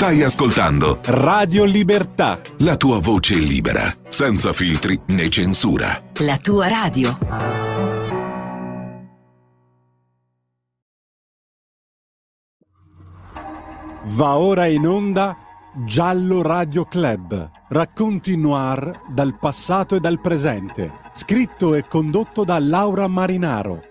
Stai ascoltando Radio Libertà. La tua voce libera, senza filtri né censura. La tua radio. Va ora in onda Giallo Radio Club. Racconti noir dal passato e dal presente. Scritto e condotto da Laura Marinaro.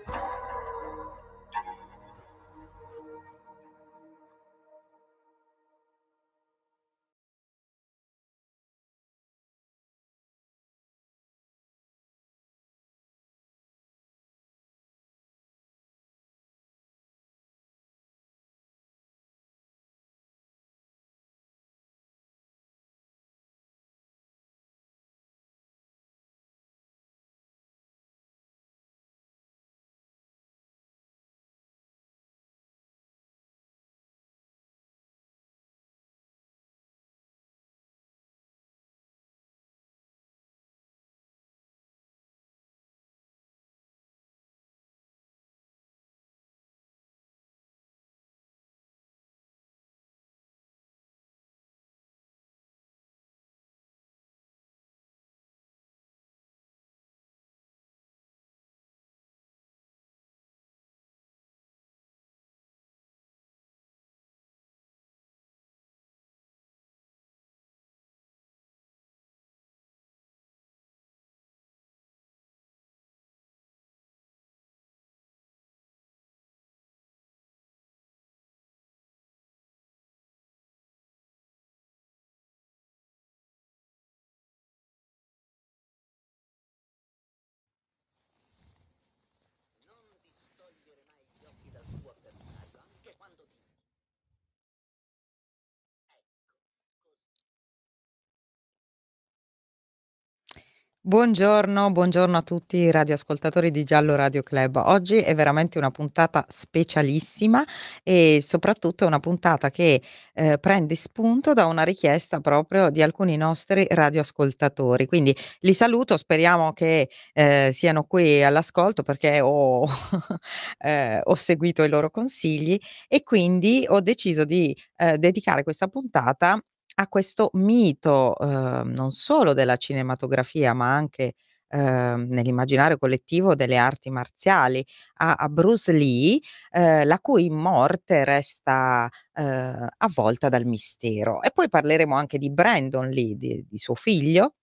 Buongiorno, buongiorno a tutti i radioascoltatori di Giallo Radio Club. Oggi è veramente una puntata specialissima e soprattutto è una puntata che eh, prende spunto da una richiesta proprio di alcuni nostri radioascoltatori. Quindi li saluto, speriamo che eh, siano qui all'ascolto perché ho, eh, ho, seguito i loro consigli e quindi ho deciso di eh, dedicare questa puntata a questo mito, ehm, non solo della cinematografia, ma anche ehm, nell'immaginario collettivo delle arti marziali, a, a Bruce Lee, eh, la cui morte resta eh, avvolta dal mistero. E poi parleremo anche di Brandon Lee, di, di suo figlio,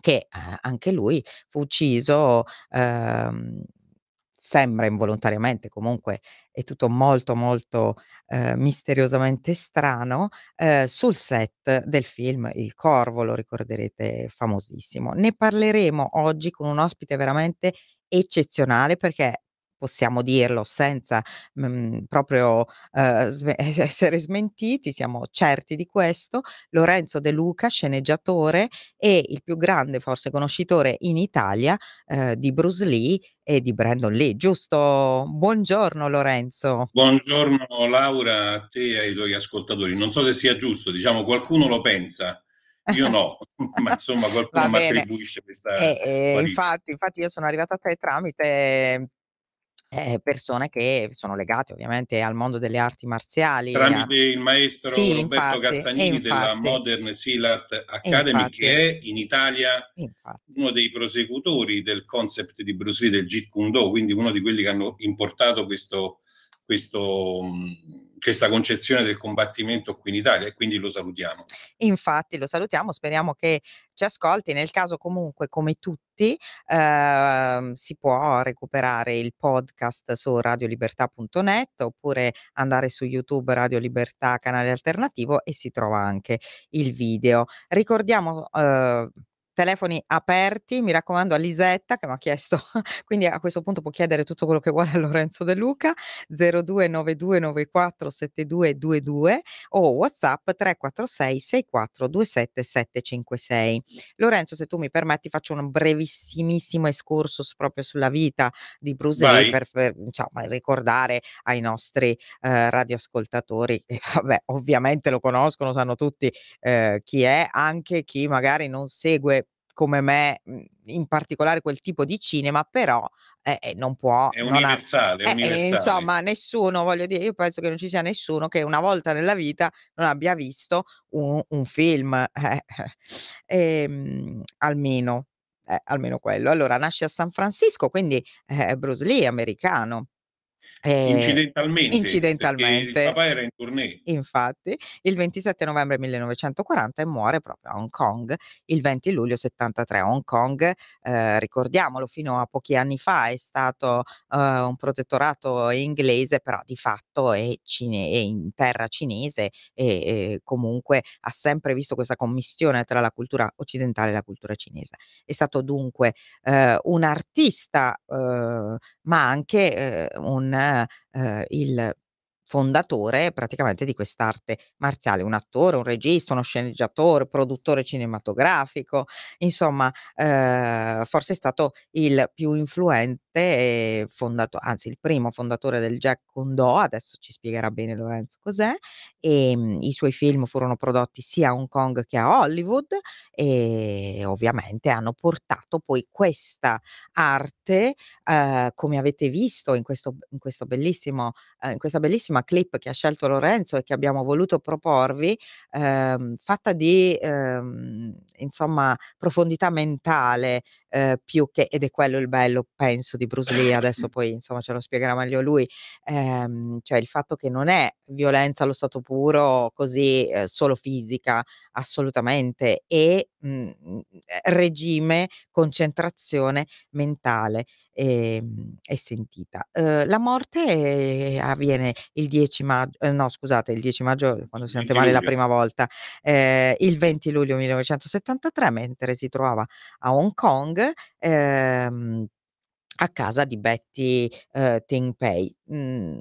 che eh, anche lui fu ucciso ehm, sembra involontariamente, comunque è tutto molto molto eh, misteriosamente strano, eh, sul set del film Il Corvo, lo ricorderete famosissimo. Ne parleremo oggi con un ospite veramente eccezionale perché possiamo dirlo senza mh, mhmm, proprio eh, essere smentiti, siamo certi di questo, Lorenzo De Luca, sceneggiatore e il più grande forse conoscitore in Italia eh, di Bruce Lee e di Brandon Lee, giusto? Buongiorno Lorenzo. Buongiorno Laura, a te e ai tuoi ascoltatori. Non so se sia giusto, diciamo qualcuno lo pensa. Io no, ma insomma qualcuno mi attribuisce questa... Eh, eh, infatti, infatti io sono arrivata a te tramite eh, persone che sono legate ovviamente al mondo delle arti marziali. Tramite il maestro sì, Roberto infatti, Castagnini infatti, della Modern Silat Academy, infatti, che è in Italia uno dei prosecutori del concept di Bruce Lee del Jeet Kune Do, quindi uno di quelli che hanno importato questo, questo questa concezione del combattimento qui in Italia e quindi lo salutiamo. Infatti lo salutiamo, speriamo che ci ascolti, nel caso comunque come tutti eh, si può recuperare il podcast su radiolibertà.net oppure andare su YouTube Radio Libertà canale alternativo e si trova anche il video. Ricordiamo eh, telefoni aperti, mi raccomando a Lisetta che mi ha chiesto, quindi a questo punto può chiedere tutto quello che vuole a Lorenzo De Luca, 0292947222 o Whatsapp 346-6427-756. Lorenzo, se tu mi permetti faccio un brevissimissimo escursus proprio sulla vita di Brusei per, per diciamo, ricordare ai nostri eh, radioascoltatori, e vabbè ovviamente lo conoscono, sanno tutti eh, chi è, anche chi magari non segue come me mhmm, in particolare quel tipo di cinema, però eh, eh non può... È universale, ha, è eh, eh, universale. Eh, insomma, nessuno, voglio dire, io penso che non ci sia nessuno che una volta nella vita non abbia visto un, un film, ehm, almeno, almeno quello. Allora, nasce a San Francisco, quindi Bruce Lee americano. Eh, incidentalmente, incidentalmente. Il papà era in tournée. Infatti, il 27 novembre 1940 e muore proprio a Hong Kong. Il 20 luglio 73 Hong Kong, eh, ricordiamolo, fino a pochi anni fa è stato eh, un protettorato inglese, però di fatto è, cine- è in terra cinese e, e comunque ha sempre visto questa commistione tra la cultura occidentale e la cultura cinese. È stato dunque eh, un artista, eh, ma anche eh, un eh, eh, il fondatore praticamente di quest'arte marziale, un attore, un regista, uno sceneggiatore, produttore cinematografico, insomma, eh, forse è stato il più influente parte, fondato, anzi il primo fondatore del Jack Kondo, adesso ci spiegherà bene Lorenzo cos'è, e ehm, mh, i suoi film furono prodotti sia a Hong Kong che a Hollywood e ovviamente hanno portato poi questa arte, eh, come avete visto in, questo, in, questo bellissimo, eh, in questa bellissima clip che ha scelto Lorenzo e che abbiamo voluto proporvi, ehm, fatta di ehm, insomma profondità mentale eh, più che, ed è quello il bello penso di Bruce Lee, adesso poi insomma ce lo spiegherà meglio lui, ehm, cioè il fatto che non è violenza allo stato puro così eh, solo fisica, assolutamente, e mh, mhmm, mhmm, eh, regime, concentrazione mentale e, ehm, e sentita. Eh, la morte eh, avviene il 10 maggio, eh, no scusate, il 10 maggio quando si sente male la prima volta, eh, il 20 luglio 1973 mentre si trovava a Hong Kong. Ehm, a casa di Betty eh, Tenpei. Mm,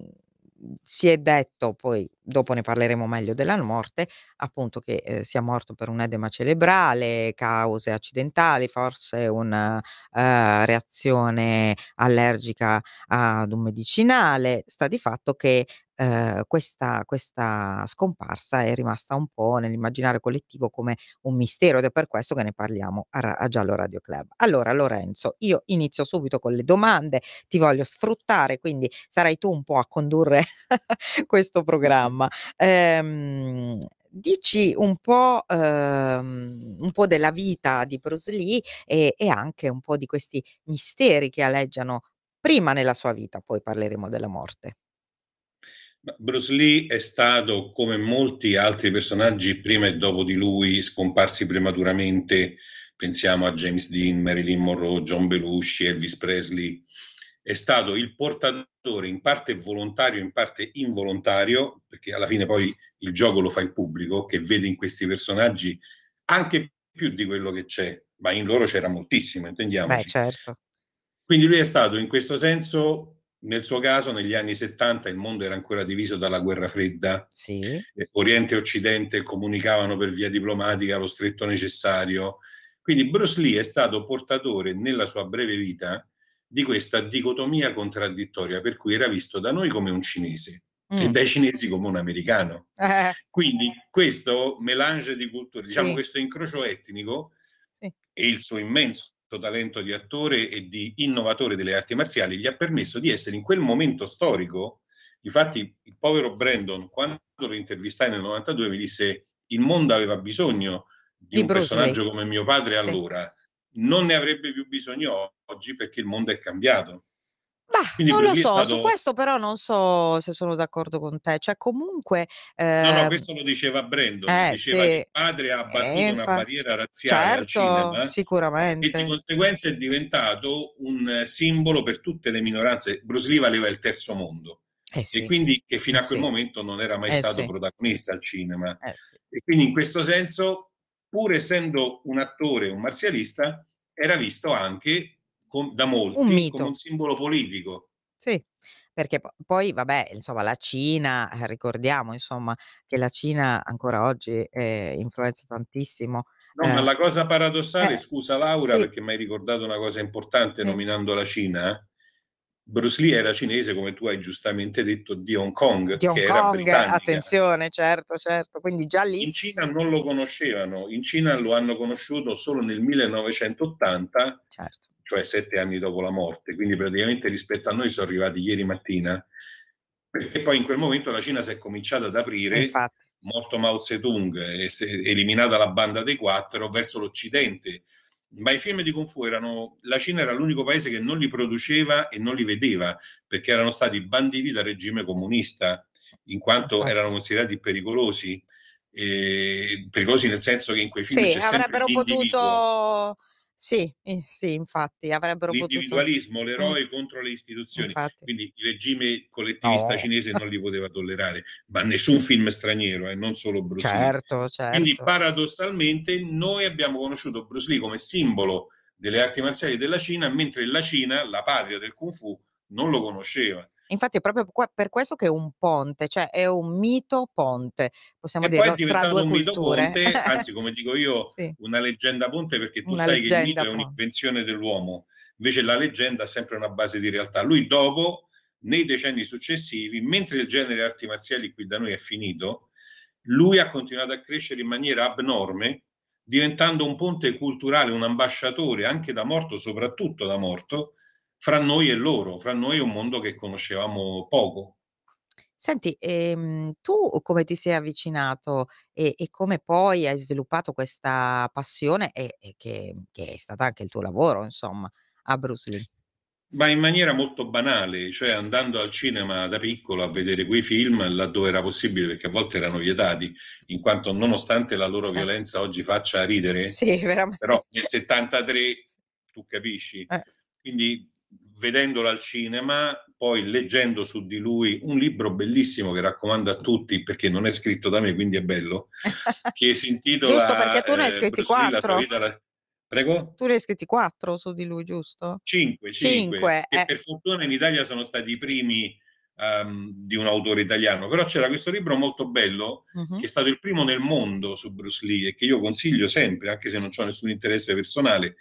si è detto, poi dopo ne parleremo meglio della morte, appunto che eh, sia morto per un edema cerebrale, cause accidentali, forse una uh, reazione allergica ad un medicinale. Sta di fatto che ehm, questa questa scomparsa è rimasta un po' nell'immaginario collettivo come un mistero ed è per questo che ne parliamo a, a Giallo Radio Club. Allora Lorenzo, io inizio subito con le domande, ti voglio sfruttare, quindi sarai tu un po' a condurre questo programma. Ehm, dici un po', ehm, un po' della vita di Bruce Lee e, e anche un po' di questi misteri che aleggiano prima nella sua vita, poi parleremo della morte. Bruce Lee è stato, come molti altri personaggi prima e dopo di lui, scomparsi prematuramente. Pensiamo a James Dean, Marilyn Monroe, John Belushi, Elvis Presley. È stato il portatore, in parte volontario, in parte involontario, perché alla fine poi il gioco lo fa il pubblico, che vede in questi personaggi anche più di quello che c'è, ma in loro c'era moltissimo, intendiamoci. Beh, certo. Quindi lui è stato in questo senso nel suo caso negli anni 70 il mondo era ancora diviso dalla guerra fredda. Sì. Eh, Oriente e Occidente comunicavano per via diplomatica lo stretto necessario. Quindi Bruce Lee è stato portatore nella sua breve vita di questa dicotomia contraddittoria, per cui era visto da noi come un cinese mm. e dai cinesi come un americano. Eh. Quindi questo melange di culture, diciamo sì. diciamo questo incrocio etnico sì. e il suo immenso suo talento di attore e di innovatore delle arti marziali gli ha permesso di essere in quel momento storico. Infatti, il povero Brandon, quando lo intervistai nel 92, mi disse: Il mondo aveva bisogno di, di un Bruce personaggio Lee. come mio padre sì. allora, non ne avrebbe più bisogno oggi perché il mondo è cambiato. Bah, Quindi non lo so, stato... su questo però non so se sono d'accordo con te. Cioè, comunque. Eh... No, no, ehm questo lo diceva Brandon. Eh, diceva sì. che il padre ha eh, abbattuto eh, una barriera razziale certo, al cinema. Sicuramente. E di conseguenza è diventato un simbolo per tutte le minoranze. Bruce Lee valeva il terzo mondo. Eh sì. E quindi che fino eh a quel sì. momento non era mai eh stato protagonista al cinema. E quindi in questo senso, pur essendo un attore, un marzialista, era visto anche com- da molti un come un simbolo politico. Sì perché poi, vabbè, insomma, la Cina, eh, ricordiamo, insomma, che la Cina ancora oggi eh, influenza tantissimo. No, eh, ma la cosa paradossale, eh, scusa Laura, sì. perché mi hai ricordato una cosa importante sì. nominando la Cina. Eh. Bruce Lee era cinese, come tu hai giustamente detto, di Hong Kong. Di Hong che Kong, britannica. attenzione, certo, certo. Quindi già lì. In Cina non lo conoscevano, in Cina lo hanno conosciuto solo nel 1980. Certo cioè sette anni dopo la morte. Quindi praticamente rispetto a noi sono arrivati ieri mattina, perché poi in quel momento la Cina si è cominciata ad aprire, Infatti. morto Mao Zedong, eliminata la banda dei quattro, verso l'Occidente. Ma i film di Kung Fu erano, la Cina era l'unico paese che non li produceva e non li vedeva, perché erano stati banditi dal regime comunista, in quanto Infatti. erano considerati pericolosi. Eh, pericolosi nel senso che in quei film sì, avrebbero potuto sì, eh, sì, infatti avrebbero L'individualismo, potuto... Eh, l'eroe mm. contro le istituzioni. Infatti. Quindi il regime collettivista oh. cinese non li poteva tollerare, ma nessun film straniero, e eh, non solo Bruce certo, Lee. Certo. Quindi certo. paradossalmente noi abbiamo conosciuto Bruce Lee come simbolo delle arti marziali della Cina, mentre la Cina, la patria del Kung Fu, non lo conosceva. Infatti è proprio per questo che è un ponte, cioè è un mito ponte, possiamo e dire, tra due un culture. Mito ponte, anzi come dico io, sì. una leggenda ponte perché tu una sai che il mito ponte. è un'invenzione dell'uomo, invece la leggenda è sempre una base di realtà. Lui dopo, nei decenni successivi, mentre il genere arti marziali qui da noi è finito, lui ha continuato a crescere in maniera abnorme, diventando un ponte culturale, un ambasciatore anche da morto, soprattutto da morto, fra noi e loro, fra noi e un mondo che conoscevamo poco. Senti, ehm, tu come ti sei avvicinato e, e, come poi hai sviluppato questa passione e, e che, che, è stata anche il tuo lavoro, insomma, a Bruce Lee? Ma in maniera molto banale, cioè andando al cinema da piccolo a vedere quei film laddove era possibile, perché a volte erano vietati, in quanto nonostante la loro eh. violenza oggi faccia ridere, sì, però nel 73 tu capisci. Eh. Quindi vedendolo al cinema, poi leggendo su di lui un libro bellissimo che raccomando a tutti perché non è scritto da me, quindi è bello, che si intitola... giusto, perché tu ne hai eh, scritti eh, quattro. La... Prego? Tu ne hai scritti quattro su di lui, giusto? Cinque, cinque. cinque eh. per fortuna in Italia sono stati i primi um, di un autore italiano, però c'era questo libro molto bello uh-huh. che è stato il primo nel mondo su Bruce Lee e che io consiglio sempre, anche se non ho nessun interesse personale,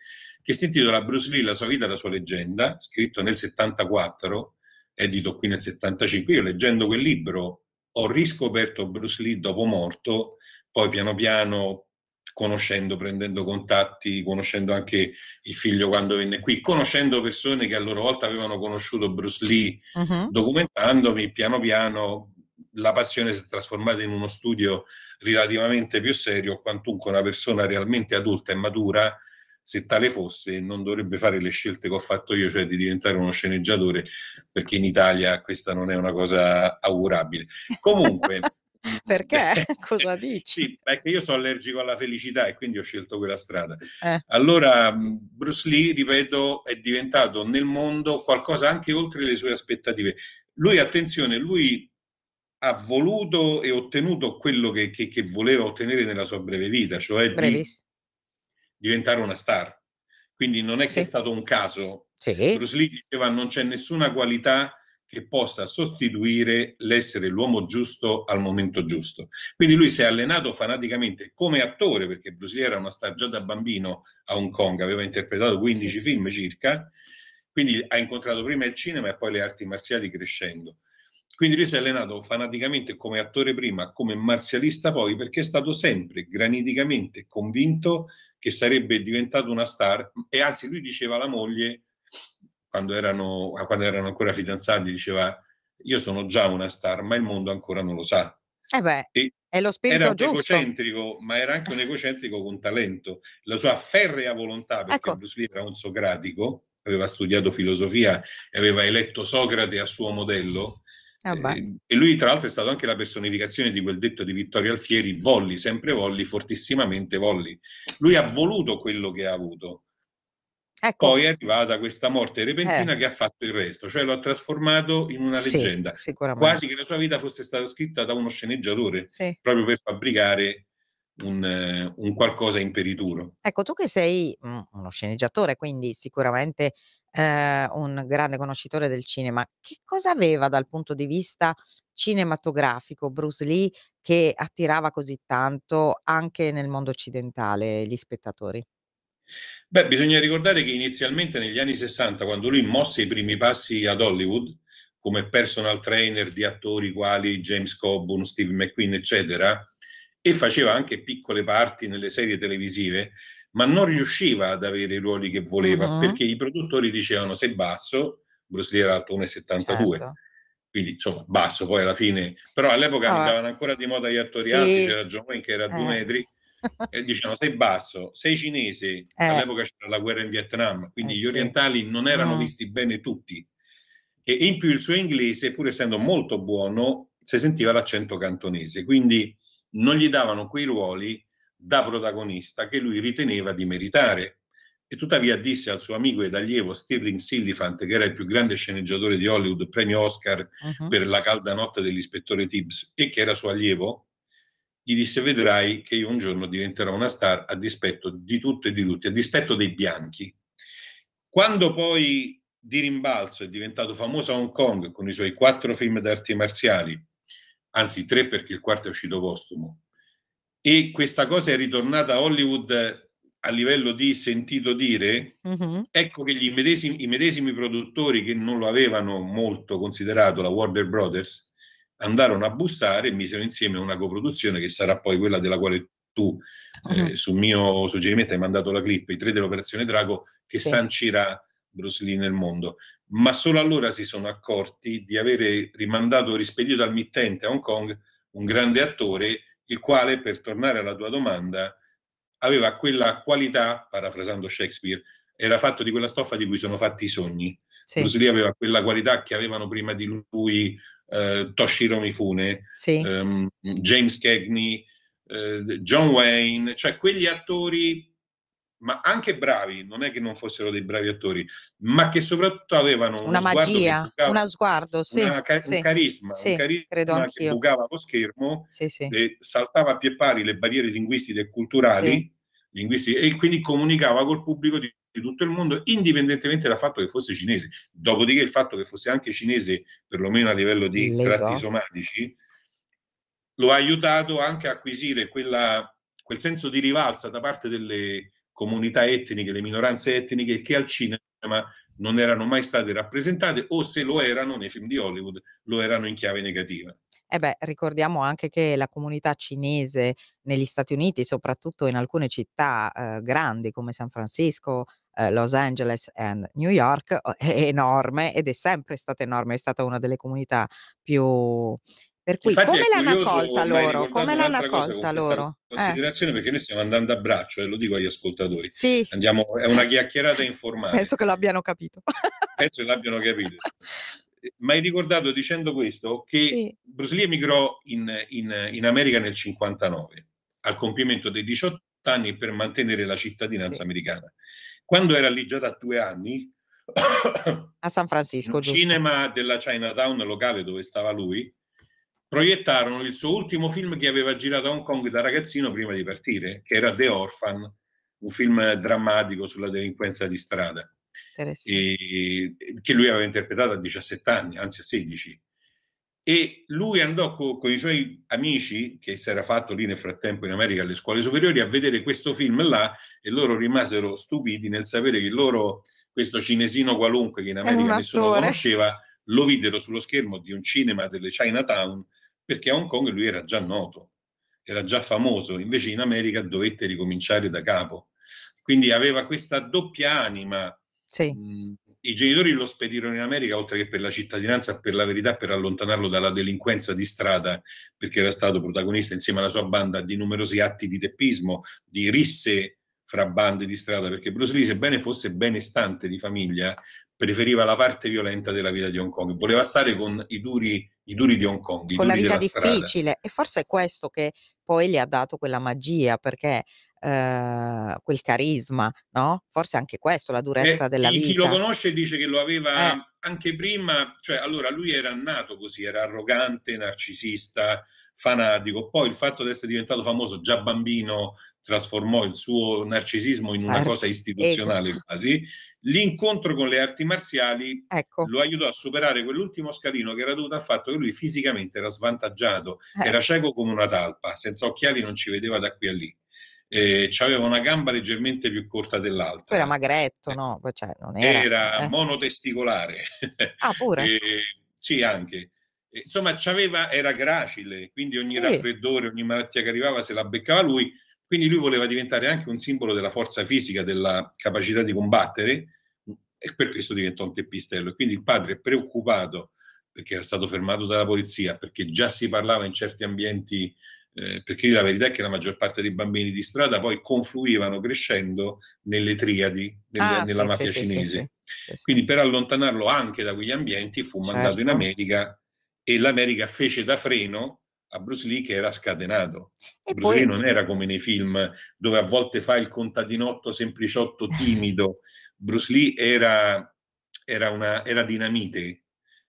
che si intitola Bruce Lee, la sua vita e la sua leggenda, scritto nel 74, edito qui nel 75. Io leggendo quel libro ho riscoperto Bruce Lee dopo morto, poi piano piano conoscendo, prendendo contatti, conoscendo anche il figlio quando venne qui, conoscendo persone che a loro volta avevano conosciuto Bruce Lee, uh-huh. documentandomi piano piano la passione si è trasformata in uno studio relativamente più serio, quantunque una persona realmente adulta e matura se tale fosse, non dovrebbe fare le scelte che ho fatto io, cioè di diventare uno sceneggiatore, perché in Italia questa non è una cosa augurabile. Comunque... perché? Cosa dici? sì, perché io sono allergico alla felicità e quindi ho scelto quella strada. Eh. Allora, mm, Bruce Lee, ripeto, è diventato nel mondo qualcosa anche oltre le sue aspettative. Lui, attenzione, lui ha voluto e ottenuto quello che, che, che voleva ottenere nella sua breve vita, cioè di diventare una star. Quindi non è che è stato un caso. Sì. Bruce Lee diceva non c'è nessuna qualità che possa sostituire l'essere l'uomo giusto al momento giusto. Quindi lui si è allenato fanaticamente come attore, perché Bruce Lee era una star già da bambino a Hong Kong, aveva interpretato 15 sì. film circa, quindi ha incontrato prima il cinema e poi le arti marziali crescendo. Quindi lui si è allenato fanaticamente come attore prima, come marzialista poi, perché è stato sempre graniticamente convinto che sarebbe diventato una star e anzi lui diceva alla moglie quando erano, ah, quando erano ancora fidanzati diceva io sono già una star ma il mondo ancora non lo sa eh beh, e è lo spirito era un giusto. egocentrico ma era anche un egocentrico con talento la sua ferrea volontà perché ecco. Bruce Lee era un socratico aveva studiato filosofia e aveva eletto Socrate a suo modello eh, ehm, e lui, tra l'altro, è stato anche la personificazione di quel detto di Vittorio Alfieri: volli, sempre volli, fortissimamente volli. Lui ha voluto quello che ha avuto. Ecco. Poi è arrivata questa morte repentina eh. che ha fatto il resto, cioè lo ha trasformato in una leggenda, sì, quasi che la sua vita fosse stata scritta da uno sceneggiatore, sì. proprio per fabbricare un, un, qualcosa in perituro. Ecco, tu che sei mm, uno sceneggiatore, quindi sicuramente eh, un grande conoscitore del cinema, che cosa aveva dal punto di vista cinematografico Bruce Lee che attirava così tanto anche nel mondo occidentale gli spettatori? Beh, bisogna ricordare che inizialmente negli anni 60, quando lui mosse i primi passi ad Hollywood, come personal trainer di attori quali James Coburn, Steve McQueen, eccetera, e faceva anche piccole parti nelle serie televisive, ma non riusciva ad avere i ruoli che voleva uh-huh. perché i produttori dicevano sei basso, Bruce Lee era alto 1,72. Certo. Quindi insomma basso poi alla fine, però all'epoca ah. andavano ancora di moda gli attori sì. alti, c'era John Wayne che era a eh. due metri, e dicevano sei basso, sei cinese, eh. all'epoca c'era la guerra in Vietnam, quindi eh, gli orientali sì. non erano mm. visti bene tutti. E in più il suo inglese, pur essendo molto buono, si sentiva l'accento cantonese, quindi non gli davano quei ruoli da protagonista che lui riteneva di meritare e tuttavia disse al suo amico ed allievo Stirling Sillifant, che era il più grande sceneggiatore di Hollywood, premio Oscar uh-huh. per La calda notte dell'ispettore Tibbs, e che era suo allievo, gli disse vedrai che io un giorno diventerò una star a dispetto di tutto e di tutti, a dispetto dei bianchi. Quando poi di rimbalzo è diventato famoso a Hong Kong con i suoi quattro film d'arte marziali, anzi tre perché il quarto è uscito postumo, e questa cosa è ritornata a Hollywood a livello di sentito dire, mm-hmm. ecco che gli medesimi, i medesimi produttori che non lo avevano molto considerato, la Warner Brothers, andarono a bussare e misero insieme una coproduzione che sarà poi quella della quale tu, eh, mm-hmm. eh, su mio suggerimento, hai mandato la clip, i tre dell'Operazione Drago, che sì. sancirà Bruce Lee nel mondo. Ma solo allora si sono accorti di avere rimandato, rispedito al mittente a Hong Kong, un grande attore il quale, per tornare alla tua domanda, aveva quella qualità, parafrasando Shakespeare, era fatto di quella stoffa di cui sono fatti i sogni. Sì. Bruce Lee aveva quella qualità che avevano prima di lui eh, Toshiro Mifune, sì. ehm, James Cagney, eh, John Wayne, cioè quegli attori ma anche bravi, non è che non fossero dei bravi attori, ma che soprattutto avevano una magia, bucava, una sguardo, sì, una ca- sì, un carisma, sì, un carisma che bugava lo schermo, sì, saltava a pie pari le barriere linguistiche e culturali linguistiche, e quindi comunicava col pubblico di, di tutto il mondo, indipendentemente dal fatto che fosse cinese. Dopodiché il fatto che fosse anche cinese, perlomeno a livello di Le tratti somatici, lo ha aiutato anche a acquisire quella, quel senso di rivalsa da parte delle comunità etniche, le minoranze etniche che al cinema non erano mai state rappresentate o se lo erano nei film di Hollywood lo erano in chiave negativa. Eh beh, ricordiamo anche che la comunità cinese negli Stati Uniti, soprattutto in alcune città eh, grandi come San Francisco, eh, Los Angeles e New York, è enorme ed è sempre stata enorme, è stata una delle comunità più per cui Infatti come l'hanno curioso, accolta loro? Come l'hanno accolta loro? Eh. Considerazione eh. perché noi stiamo andando a braccio e eh, lo dico agli ascoltatori. Sì. Andiamo, è una chiacchierata informale. Penso che l'abbiano capito. Penso che l'abbiano capito. Eh, ma hai ricordato dicendo questo che sì. Bruce Lee emigrò in, in, in America nel 59 al compimento dei 18 anni per mantenere la cittadinanza sì. americana. Quando era lì già da due anni, a San Francisco, il cinema della Chinatown locale dove stava lui, proiettarono il suo ultimo film che aveva girato a Hong Kong da ragazzino prima di partire, che era The Orphan, un film drammatico sulla delinquenza di strada, e, che lui aveva interpretato a 17 anni, anzi a 16. E lui andò co- con i suoi amici, che si era fatto lì nel frattempo in America alle scuole superiori, a vedere questo film là e loro rimasero stupiti nel sapere che loro, questo cinesino qualunque che in America nessuno conosceva, lo videro sullo schermo di un cinema delle Chinatown perché a Hong Kong lui era già noto, era già famoso, invece in America dovette ricominciare da capo. Quindi aveva questa doppia anima. Sì. I genitori lo spedirono in America oltre che per la cittadinanza, per la verità, per allontanarlo dalla delinquenza di strada, perché era stato protagonista insieme alla sua banda di numerosi atti di teppismo, di risse fra bande di strada, perché Bruce Lee, sebbene fosse benestante di famiglia, preferiva la parte violenta della vita di Hong Kong, voleva stare con i duri, i duri di Hong Kong. Con la vita difficile strada. e forse è questo che poi gli ha dato quella magia, perché eh, quel carisma, no? Forse anche questo, la eh, durezza eh, della chi, vita. Chi lo conosce dice che lo aveva eh. anche prima, cioè allora lui era nato così, era arrogante, narcisista, fanatico, poi il fatto di essere diventato famoso già bambino trasformò il suo narcisismo in una certo. cosa istituzionale quasi L'incontro con le arti marziali ecco. lo aiutò a superare quell'ultimo scalino che era dovuto al fatto che lui fisicamente era svantaggiato, eh. era cieco come una talpa, senza occhiali non ci vedeva da qui a lì. Eh, aveva una gamba leggermente più corta dell'altra. era magretto, eh. no? Cioè, era, era eh. monotesticolare. Ah, pure? eh, sì, anche. Insomma, era gracile, quindi ogni sì. raffreddore, ogni malattia che arrivava se la beccava lui quindi lui voleva diventare anche un simbolo della forza fisica, della capacità di combattere e per questo diventò un teppistello. Quindi il padre preoccupato perché era stato fermato dalla polizia, perché già si parlava in certi ambienti, eh, perché la verità è che la maggior parte dei bambini di strada poi confluivano crescendo nelle triadi, nelle, ah, nella sì, mafia sì, cinese. Sì, Quindi per allontanarlo anche da quegli ambienti fu mandato in certo. America e l'America fece da freno a Bruce Lee che era scatenato. E Bruce poi... Lee non era come nei film dove a volte fa il contadinotto sempliciotto timido. Bruce Lee era, era, una, era dinamite,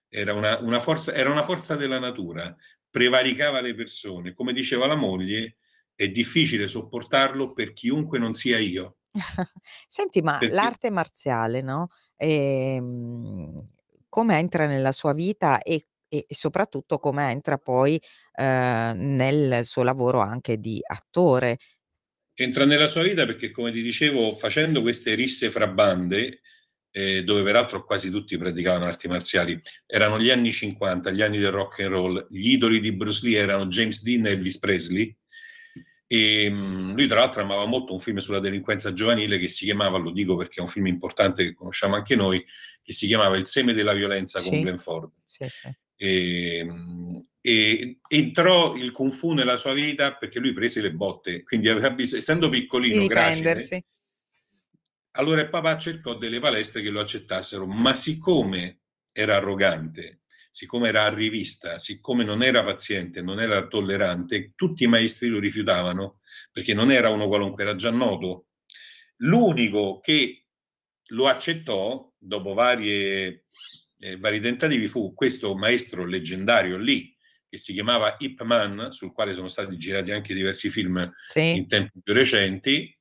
era una, una forza, era una forza della natura, prevaricava le persone. Come diceva la moglie, è difficile sopportarlo per chiunque non sia io. Senti, ma Perché... l'arte marziale, no? Ehm, come entra nella sua vita e e, soprattutto come entra poi eh, nel suo lavoro anche di attore. Entra nella sua vita perché, come ti dicevo, facendo queste risse fra bande, eh, dove peraltro quasi tutti praticavano arti marziali, erano gli anni 50, gli anni del rock and roll, gli idoli di Bruce Lee erano James Dean e Elvis Presley, e ehm, lui tra l'altro amava molto un film sulla delinquenza giovanile che si chiamava, lo dico perché è un film importante che conosciamo anche noi, che si chiamava Il seme della violenza sì, con Glenn Ford. Sì, sì. E, ehm, e entrò il Kung Fu nella sua vita perché lui prese le botte, quindi aveva bisogno, essendo piccolino, gracile, allora il papà cercò delle palestre che lo accettassero, ma siccome era arrogante, siccome era arrivista, siccome non era paziente, non era tollerante, tutti i maestri lo rifiutavano perché non era uno qualunque, era già noto. L'unico che lo accettò, dopo varie eh, vari tentativi fu questo maestro leggendario lì, che si chiamava Ip Man, sul quale sono stati girati anche diversi film sì. in tempi più recenti,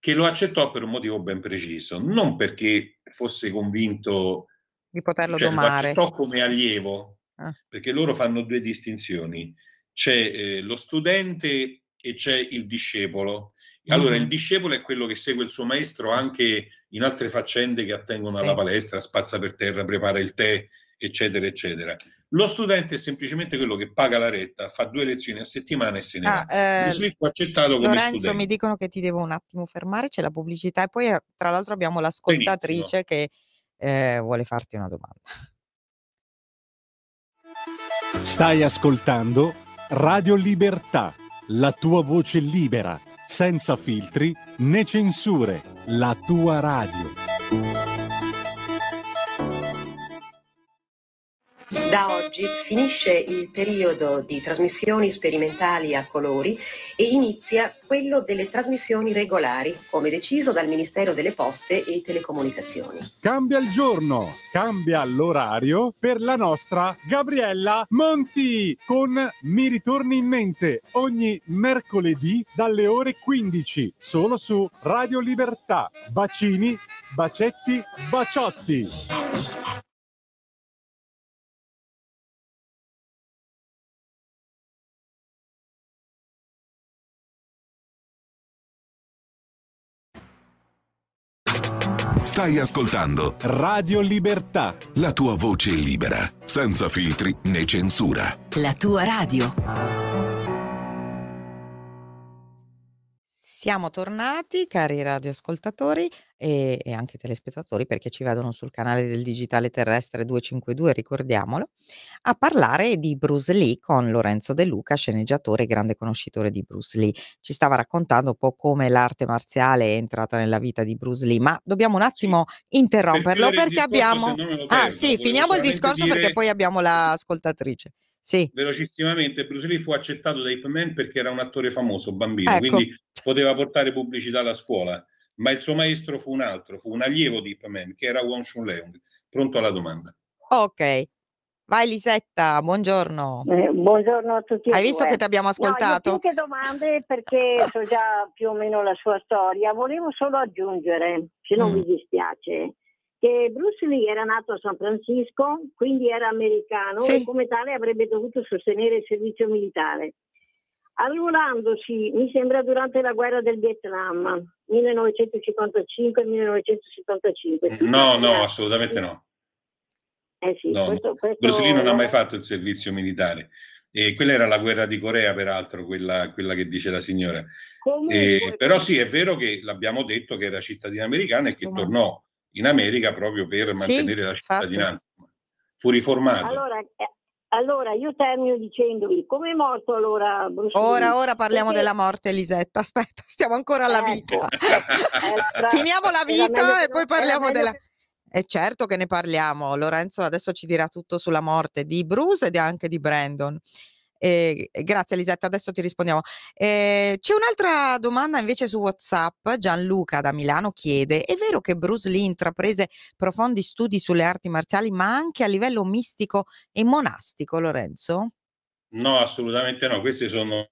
che lo accettò per un motivo ben preciso, non perché fosse convinto di poterlo cioè, domare. Lo accettò come allievo, ah. perché loro fanno due distinzioni. C'è eh, lo studente e c'è il discepolo. Allora, il mhm. discepolo è quello che segue il suo maestro anche in altre faccende che attengono alla palestra, spazza per terra, prepara il tè, eccetera, eccetera. Lo studente è semplicemente quello che paga la retta, fa due lezioni a settimana e se ne ah, va. Eh, fu accettato come Lorenzo, studente. mi dicono che ti devo un attimo fermare, c'è la pubblicità e poi eh, tra l'altro abbiamo l'ascoltatrice Benissimo. che eh, vuole farti una domanda. Stai ascoltando Radio Libertà, la tua voce libera senza filtri né censure, la tua radio. Da oggi finisce il periodo di trasmissioni sperimentali a colori e inizia quello delle trasmissioni regolari, come deciso dal Ministero delle Poste e Telecomunicazioni. Cambia il giorno, cambia l'orario per la nostra Gabriella Monti con Mi ritorni in mente ogni mercoledì dalle ore 15 solo su Radio Libertà. Bacini, bacetti, baciotti. Stai ascoltando Radio Libertà. La tua voce libera, senza filtri né censura. La tua radio. Siamo tornati, cari radioascoltatori e, e anche telespettatori, perché ci vedono sul canale del Digitale Terrestre 252, ricordiamolo, a parlare di Bruce Lee con Lorenzo De Luca, sceneggiatore e grande conoscitore di Bruce Lee. Ci stava raccontando un po' come l'arte marziale è entrata nella vita di Bruce Lee, ma dobbiamo un attimo sì, interromperlo per perché discorso, abbiamo... Ah perdo, ah sì, finiamo il discorso dire... perché poi abbiamo l'ascoltatrice. La sì. Velocissimamente Bruce Lee fu accettato da Ip Man perché era un attore famoso, bambino, ecco. quindi poteva portare pubblicità alla scuola, ma il suo maestro fu un altro, fu un allievo di Ip Man che era Wong Chun Leung. Pronto alla domanda. Ok. Vai Lisetta, buongiorno. Eh, buongiorno a tutti. Hai visto due. che ti abbiamo ascoltato? No, più che domande perché so già più o meno la sua storia. Volevo solo aggiungere, se non mm. vi dispiace, che Bruce Lee era nato a San Francisco, quindi era americano sì. e come tale avrebbe dovuto sostenere il servizio militare. Arruolandosi, mi sembra, durante la guerra del Vietnam, 1955-1975. Mm, no, no, assolutamente no. Eh sì, no, questo, questo... Bruce Lee non ha mai fatto il servizio militare. E quella era la guerra di Corea, peraltro, quella, quella che dice la signora. Comunque, eh, però sì, è vero che l'abbiamo detto che era cittadina americana e che tornò in America proprio per mantenere sì, la cittadinanza. Infatti. Fu riformato. Allora, eh, allora, io termino dicendovi, come è morto allora Bruce Ora, ora parliamo Perché... della morte Elisetta, aspetta, stiamo ancora alla eh, vita. Tra... Finiamo la vita e poi parliamo della... Che... È eh, certo che ne parliamo, Lorenzo adesso ci dirà tutto sulla morte di Bruce ed anche di Brandon. Eh, grazie Elisetta, adesso ti rispondiamo. Eh, c'è un'altra domanda invece su WhatsApp. Gianluca da Milano chiede: è vero che Bruce Lee intraprese profondi studi sulle arti marziali, ma anche a livello mistico e monastico, Lorenzo? No, assolutamente no. Queste sono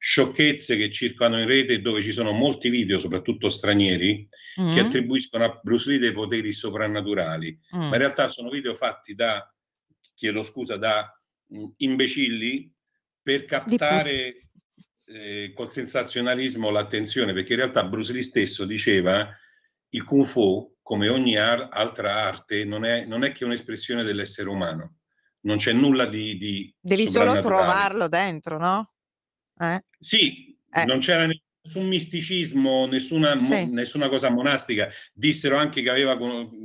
sciocchezze che circolano in rete dove ci sono molti video, soprattutto stranieri, mm. che attribuiscono a Bruce Lee dei poteri soprannaturali, mm. ma in realtà sono video fatti da, chiedo scusa, da imbecilli per captare eh, col sensazionalismo l'attenzione, perché in realtà Bruce Lee stesso diceva il Kung Fu, come ogni ar- altra arte, non è, non è, che un'espressione dell'essere umano. Non c'è nulla di... di Devi solo trovarlo dentro, no? Eh? Sì, eh. non c'era nessun misticismo, nessuna, sì. mo, nessuna, cosa monastica. Dissero anche che aveva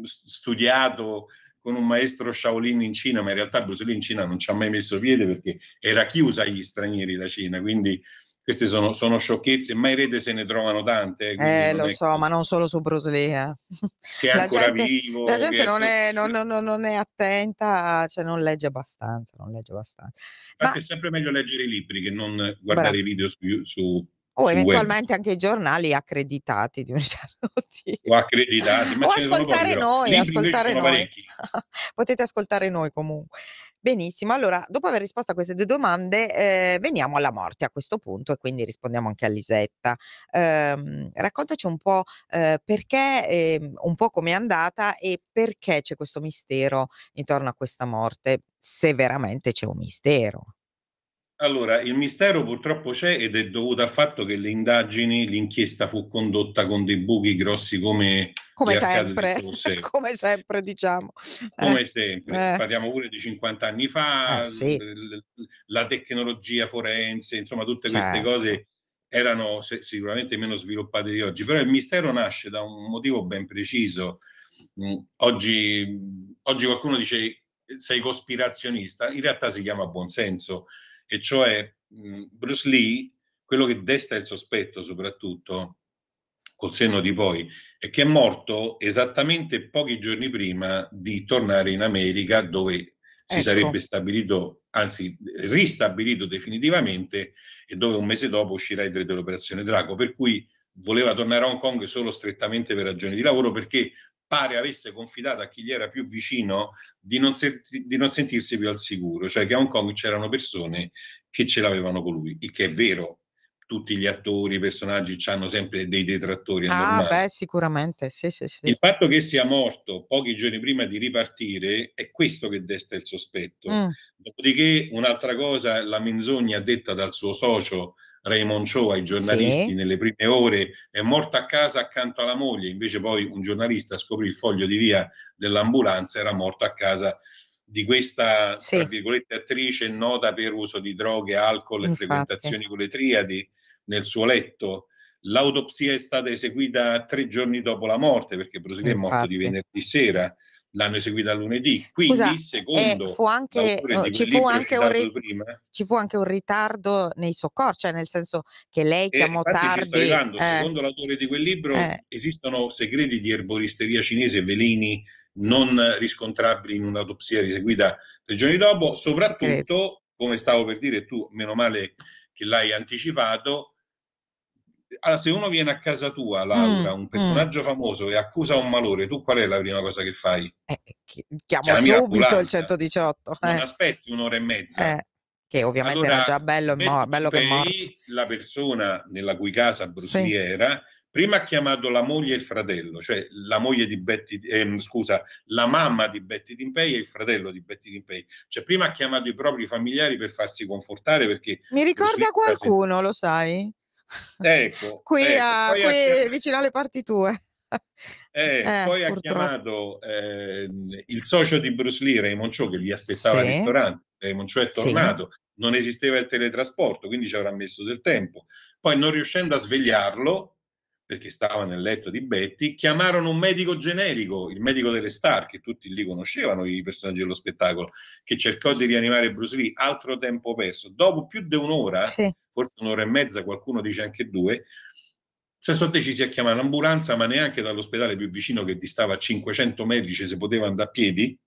studiato con un maestro Shaolin in Cina, ma in realtà Bruce Lee in Cina non ci ha mai messo piede perché era chiusa agli stranieri la Cina, quindi queste sono, sono sciocchezze, ma in rete se ne trovano tante. Eh, eh lo so, così. ma non solo su Bruce Lee. Eh. Che è la ancora gente, vivo. La gente non è, non, non, non è, attenta, cioè non legge abbastanza, non legge abbastanza. Infatti ma... è sempre meglio leggere i libri che non guardare Bra- i video su, su o eventualmente anche i giornali accreditati di un certo tipo. O accreditati, ma o ascoltare noi, Libri ascoltare noi. Potete ascoltare noi comunque. Benissimo, allora dopo aver risposto a queste due domande eh, veniamo alla morte a questo punto e quindi rispondiamo anche a Lisetta. Eh, raccontaci un po' eh, perché, ehm, un po' com'è andata e perché c'è questo mistero intorno a questa morte, se veramente c'è un mistero. Allora, il mistero purtroppo c'è ed è dovuto al fatto che le indagini, l'inchiesta fu condotta con dei buchi grossi come come sempre, come sempre diciamo. Come eh, sempre, eh. parliamo pure di 50 anni fa, eh, sì. la tecnologia forense, insomma tutte queste certo. cose erano sicuramente meno sviluppate di oggi, però il mistero nasce da un motivo ben preciso. Mm, oggi, oggi qualcuno dice eh, sei cospirazionista, in realtà si chiama buonsenso e cioè mh, mhmm, Bruce Lee, quello che desta il sospetto soprattutto col senno di poi, è che è morto esattamente pochi giorni prima di tornare in America dove ecco. si sarebbe stabilito, anzi ristabilito definitivamente e dove un mese dopo uscirà il dell'operazione Draco, per cui voleva tornare a Hong Kong solo strettamente per ragioni di lavoro perché pare avesse confidato a chi gli era più vicino di non, senti- di non sentirsi più al sicuro, cioè che a Hong Kong c'erano persone che ce l'avevano con lui, il che è vero, tutti gli attori, i personaggi hanno sempre dei detrattori. Ah, beh, sicuramente. Sì, sì, sì. Il fatto che sia morto pochi giorni prima di ripartire è questo che desta il sospetto. Mm. Dopodiché, un'altra cosa, la menzogna detta dal suo socio Raymond Cho ai giornalisti sì. nelle prime ore, è morto a casa accanto alla moglie, invece poi un giornalista scoprì il foglio di via dell'ambulanza, era morto a casa di questa, sì. tra virgolette, attrice nota per uso di droghe, alcol e Infatti. frequentazioni con le triadi nel suo letto. L'autopsia è stata eseguita tre giorni dopo la morte, perché Brusile è morto di venerdì sera l'hanno eseguita lunedì. Quindi, Scusa, secondo eh, fu anche, no, oh, ci, fu anche ri- prima, ci, fu anche un ritardo nei soccorsi, cioè nel senso che lei eh, chiamò eh, tardi. Arrivando, eh, secondo l'autore di quel libro eh, esistono segreti di erboristeria cinese e veleni non riscontrabili in un'autopsia eseguita tre giorni dopo, soprattutto, credo. come stavo per dire tu, meno male che l'hai anticipato, allora, se uno viene a casa tua, Laura, mm, un mm. personaggio mm. famoso e accusa un malore, tu qual è la prima cosa che fai? Eh, chiamo subito il 118. Eh. Non aspetti un'ora e mezza. Eh, che ovviamente allora, era già bello, mor- bello che morto. la persona nella cui casa Brusliera sì. prima ha chiamato la moglie e il fratello, cioè la moglie di Betty, eh, scusa, la mamma di Betty Timpei e il fratello di Betty Timpei. Cioè prima ha chiamato i propri familiari per farsi confortare perché... Mi ricorda qualcuno, lo sai? Ecco, qui, ecco, a, qui chiam... vicino alle parti tue. Eh, eh, poi purtroppo. ha chiamato eh, il socio di Bruce Lee, Raymond Cho, che li aspettava sì. al ristorante. Raymond Cho è tornato, sì. non esisteva il teletrasporto, quindi ci avrà messo del tempo. Poi non riuscendo a svegliarlo, perché stava nel letto di Betty, chiamarono un medico generico, il medico delle star, che tutti lì conoscevano, i personaggi dello spettacolo, che cercò di rianimare Bruce Lee, altro tempo perso. Dopo più di un'ora, sì. forse un'ora e mezza, qualcuno dice anche due, Sassò decise a chiamare l'ambulanza, ma neanche dall'ospedale più vicino che distava a 500 metri, se poteva andare a piedi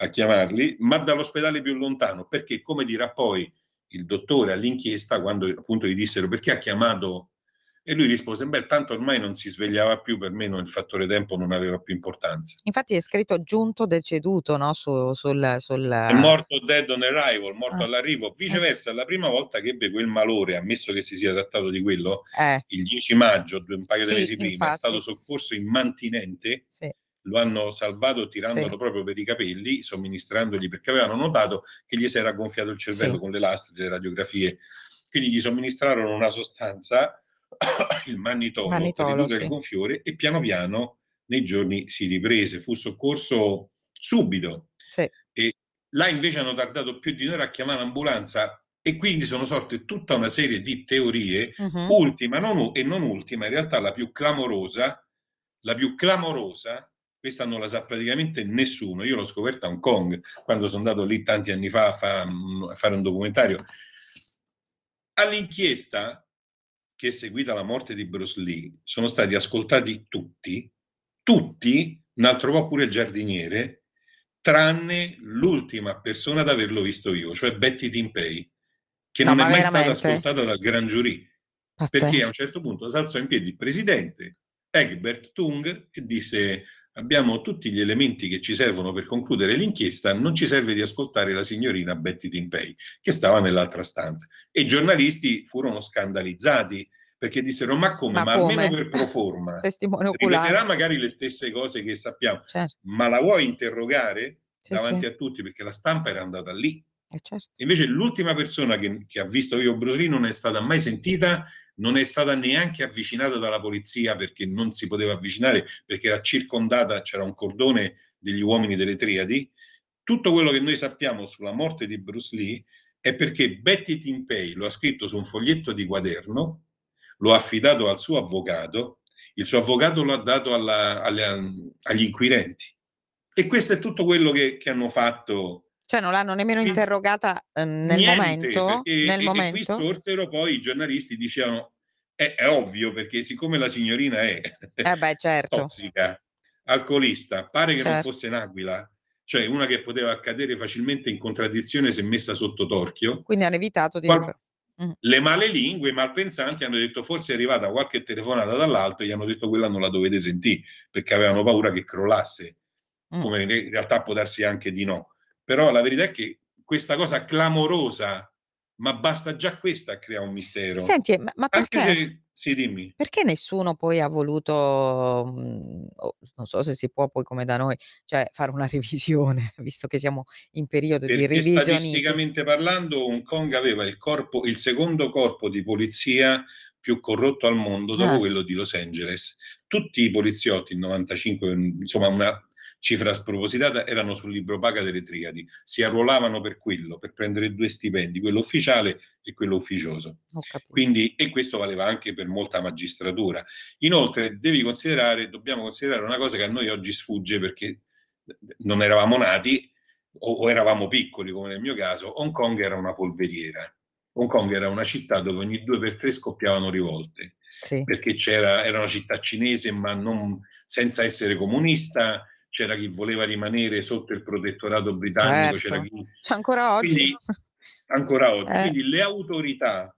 a chiamarli, ma dall'ospedale più lontano, perché come dirà poi il dottore all'inchiesta, quando appunto gli dissero perché ha chiamato e lui rispose, beh, tanto ormai non si svegliava più, per me il fattore tempo non aveva più importanza. Infatti è scritto giunto deceduto, no? Su, sul, sul... È morto dead on arrival, morto ah. all'arrivo. Viceversa, eh. la prima volta che ebbe quel malore, ammesso che si sia trattato di quello, eh. il 10 maggio, un paio sì, di mesi prima, infatti. è stato soccorso in mantinente. Sì lo hanno salvato tirandolo sì. proprio per i capelli, somministrandogli perché avevano notato che gli si era gonfiato il cervello sì. con le lastre, le radiografie. Quindi gli somministrarono una sostanza il mannitolo, mannitolo sì. il gonfiore e piano piano nei giorni si riprese. Fu soccorso subito. Sì. E là invece hanno tardato più di un'ora a chiamare l'ambulanza e quindi sono sorte tutta una serie di teorie, uh-huh. ultima non, e non ultima, in realtà la più clamorosa, la più clamorosa, questa non la sa praticamente nessuno, io l'ho scoperta a Hong Kong quando sono andato lì tanti anni fa a, fa, a fare un documentario. All'inchiesta che è seguita la morte di Bruce Lee sono stati ascoltati tutti, tutti, d'altro po' pure il giardiniere, tranne l'ultima persona ad averlo visto io, cioè Betty Timpei, che no, non è mai veramente? stata ascoltata dal gran giurì, Pazzesco. perché a un certo punto si alzò in piedi il presidente Egbert Tung e disse abbiamo tutti gli elementi che ci servono per concludere l'inchiesta, non ci serve di ascoltare la signorina Betty Timpei, che stava nell'altra stanza. E i giornalisti furono scandalizzati perché dissero ma come, ma, ma come? almeno per proforma, ripeterà magari le stesse cose che sappiamo, certo. ma la vuoi interrogare sì, davanti sì. a tutti perché la stampa era andata lì. Eh, certo. Invece l'ultima persona che, che ha visto io Bruce Lee non è stata mai sentita non è stata neanche avvicinata dalla polizia perché non si poteva avvicinare, perché era circondata, c'era un cordone degli uomini delle triadi. Tutto quello che noi sappiamo sulla morte di Bruce Lee è perché Betty Timpei lo ha scritto su un foglietto di quaderno, lo ha affidato al suo avvocato, il suo avvocato lo ha dato alla, alla, agli inquirenti. E questo è tutto quello che, che hanno fatto cioè non l'hanno nemmeno interrogata eh, nel Niente, momento. Perché, nel e, momento. E qui sorsero poi i giornalisti dicevano è, è, ovvio perché siccome la signorina è eh beh, certo. tossica, alcolista, pare che certo. non fosse un'aquila, cioè una che poteva accadere facilmente in contraddizione se messa sotto torchio. Quindi hanno evitato di... Qual- mm. le male lingue, i malpensanti hanno detto forse è arrivata qualche telefonata dall'alto e gli hanno detto quella non la dovete sentire perché avevano paura che crollasse, mm. come in realtà può darsi anche di no però la verità è che questa cosa clamorosa, ma basta già questa a creare un mistero. Senti, ma, ma perché? Se, sì, dimmi. Perché nessuno poi ha voluto, mm, non so se si può poi come da noi, cioè fare una revisione, visto che siamo in periodo perché di revisione. Statisticamente parlando, Hong Kong aveva il, corpo, il secondo corpo di polizia più corrotto al mondo dopo ah. quello di Los Angeles. Tutti i poliziotti, il 95, mm, insomma una cifra spropositata, erano sul libro paga delle triadi, si arruolavano per quello, per prendere due stipendi, quello ufficiale e quello ufficioso. Quindi, e questo valeva anche per molta magistratura. Inoltre, devi considerare, dobbiamo considerare una cosa che a noi oggi sfugge perché non eravamo nati o, o eravamo piccoli, come nel mio caso, Hong Kong era una polveriera. Hong Kong era una città dove ogni due per tre scoppiavano rivolte, sì. perché c'era, era una città cinese ma non, senza essere comunista, c'era chi voleva rimanere sotto il protettorato britannico, certo. c'era chi... C'è ancora oggi. Quindi, ancora oggi. Eh. Quindi le autorità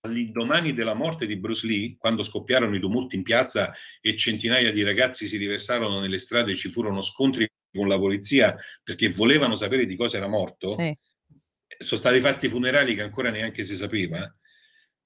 all'indomani della morte di Bruce Lee, quando scoppiarono i tumulti in piazza e centinaia di ragazzi si riversarono nelle strade e ci furono scontri con la polizia perché volevano sapere di cosa era morto, sì. sono stati fatti funerali che ancora neanche si sapeva.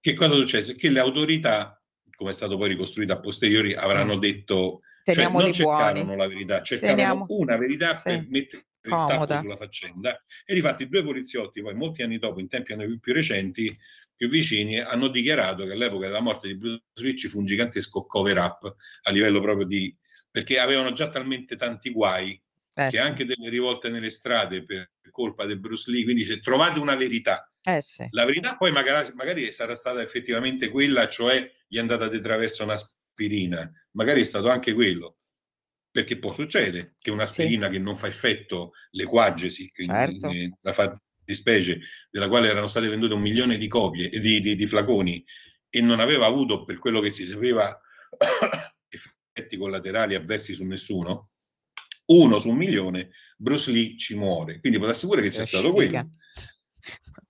Che cosa successe? Che le autorità, come è stato poi ricostruito a posteriori, avranno mm. detto Teniamo cioè, non cercarono la verità, cercarono Teniamo... una verità sì. per mettere Comoda. sulla faccenda. E rifatti due poliziotti, poi molti anni dopo, in tempi più, più recenti, più vicini, hanno dichiarato che all'epoca della morte di Bruce Ricci fu un gigantesco cover up a livello proprio di... perché avevano già talmente tanti guai eh, che sì. anche delle rivolte nelle strade per colpa di Bruce Lee, quindi se trovate una verità, eh, sì. la verità poi magari, magari sarà stata effettivamente quella, cioè gli è andata di traverso una un'aspirina, magari è stato anche quello, perché può succedere che un'aspirina sì. che non fa effetto l'equagesi, certo. Eh, la fattispecie della quale erano state vendute un milione di copie, di, di, di flaconi, e non aveva avuto, per quello che si sapeva, effetti collaterali avversi su nessuno, uno su un milione, Bruce Lee ci muore. Quindi può darsi pure che sia stato quello.